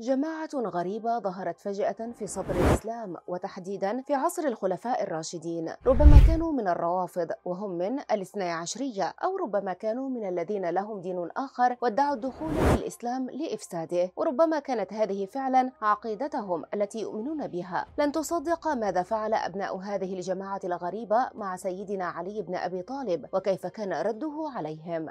جماعة غريبة ظهرت فجأة في صدر الإسلام وتحديدا في عصر الخلفاء الراشدين ربما كانوا من الروافض وهم من الاثني عشرية أو ربما كانوا من الذين لهم دين آخر وادعوا الدخول في الإسلام لإفساده وربما كانت هذه فعلا عقيدتهم التي يؤمنون بها لن تصدق ماذا فعل أبناء هذه الجماعة الغريبة مع سيدنا علي بن أبي طالب وكيف كان رده عليهم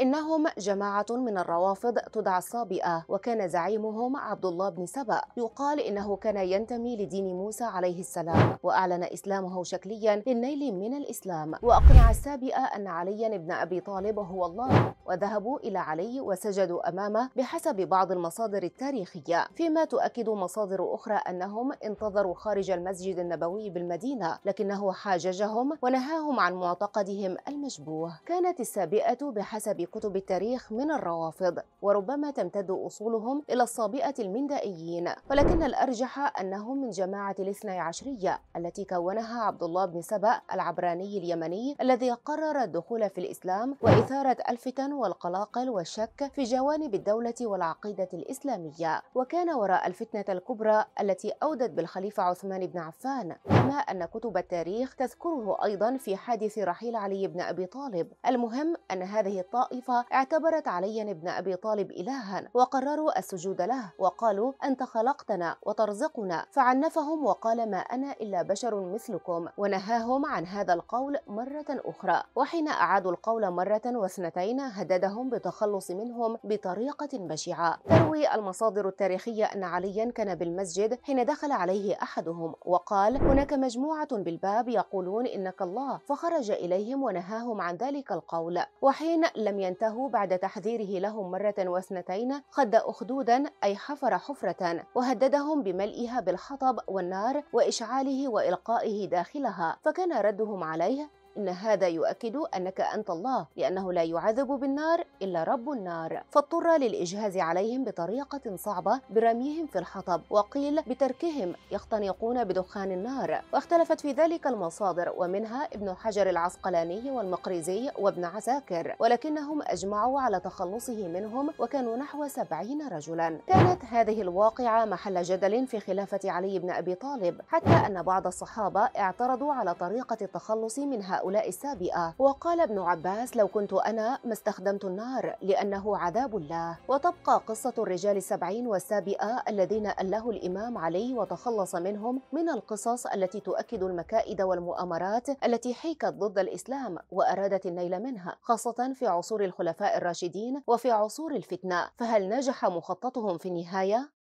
إنهم جماعة من الروافض تدعى الصابئة وكان زعيمهم عبد الله بن سبأ يقال إنه كان ينتمي لدين موسى عليه السلام وأعلن إسلامه شكليا للنيل من الإسلام وأقنع السابئة أن عليا بن أبي طالب هو الله وذهبوا إلى علي وسجدوا أمامه بحسب بعض المصادر التاريخية فيما تؤكد مصادر أخرى أنهم انتظروا خارج المسجد النبوي بالمدينة لكنه حاججهم ونهاهم عن معتقدهم المشبوه كانت السابئة بحسب في كتب التاريخ من الروافض وربما تمتد أصولهم إلى الصابئة المندائيين ولكن الأرجح أنهم من جماعة الاثني عشرية التي كونها عبد الله بن سبأ العبراني اليمني الذي قرر الدخول في الإسلام وإثارة الفتن والقلاقل والشك في جوانب الدولة والعقيدة الإسلامية وكان وراء الفتنة الكبرى التي أودت بالخليفة عثمان بن عفان كما أن كتب التاريخ تذكره أيضا في حادث رحيل علي بن أبي طالب المهم أن هذه الطائفة الطائفة اعتبرت عليا ابن أبي طالب إلها وقرروا السجود له وقالوا أنت خلقتنا وترزقنا فعنفهم وقال ما أنا إلا بشر مثلكم ونهاهم عن هذا القول مرة أخرى وحين أعادوا القول مرة واثنتين هددهم بالتخلص منهم بطريقة بشعة تروي المصادر التاريخية أن عليا كان بالمسجد حين دخل عليه أحدهم وقال هناك مجموعة بالباب يقولون إنك الله فخرج إليهم ونهاهم عن ذلك القول وحين لم ينتهوا بعد تحذيره لهم مرة واثنتين خد أخدودا أي حفر حفرة وهددهم بملئها بالحطب والنار وإشعاله وإلقائه داخلها فكان ردهم عليه إن هذا يؤكد أنك أنت الله لأنه لا يعذب بالنار إلا رب النار فاضطر للإجهاز عليهم بطريقة صعبة برميهم في الحطب وقيل بتركهم يختنقون بدخان النار واختلفت في ذلك المصادر ومنها ابن حجر العسقلاني والمقريزي وابن عساكر ولكنهم أجمعوا على تخلصه منهم وكانوا نحو سبعين رجلا كانت هذه الواقعة محل جدل في خلافة علي بن أبي طالب حتى أن بعض الصحابة اعترضوا على طريقة التخلص من هؤلاء هؤلاء السابئة وقال ابن عباس لو كنت أنا ما استخدمت النار لأنه عذاب الله وتبقى قصة الرجال السبعين والسابئة الذين أله الإمام علي وتخلص منهم من القصص التي تؤكد المكائد والمؤامرات التي حيكت ضد الإسلام وأرادت النيل منها خاصة في عصور الخلفاء الراشدين وفي عصور الفتنة فهل نجح مخططهم في النهاية؟